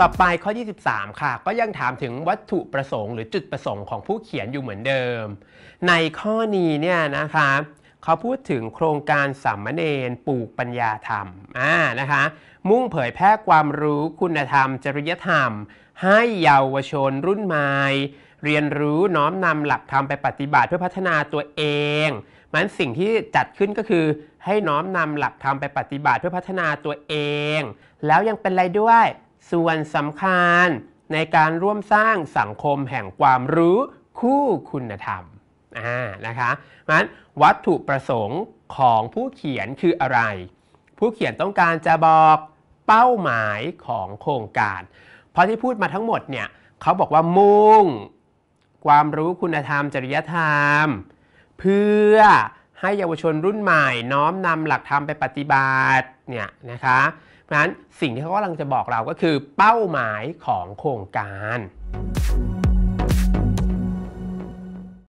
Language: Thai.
ต่อไปข้อ 23 ค่ะ ก็ยังถามถึงวัตถุประสงค์หรือจุดประสงค์ ของผู้เขียนอยู่เหมือนเดิม ในข้อนี้เนี่ยนะคะเขาพูดถึงโครงการสัมมเนน ปลูกปัญญาธรรมอ่านะคะ มุ่งเผยแพร่ความรู้คุณธรรม จริยธรรม ให้เยาวชนรุ่นใหม่เรียนรู้น้อมนำหลักธรรมไปปฏิบัติเพื่อพัฒนาตัวเองมันสิ่งที่จัดขึ้นก็คือ ให้น้อมนำหลักธรรมไปปฏิบัติเพื่อพัฒนาตัวเอง แล้วยังเป็นอะไรด้วยส่วนสำคัญในการร่วมสร้างสังคมแห่งความรู้คู่คุณธรรมนะคะงั้นวัตถุประสงค์ของผู้เขียนคืออะไร ผู้เขียนต้องการจะบอกเป้าหมายของโครงการ เพราะที่พูดมาทั้งหมดเนี่ยเขาบอกว่ามุ่ง ความรู้คุณธรรม จริยธรรม เพื่อให้เยาวชนรุ่นใหม่น้อมนำหลักธรรมไปปฏิบัติเนี่ยนะคะพราะฉะนั้นสิ่งที่เขากำลังจะบอกเราก็คือเป้าหมายของโครงการ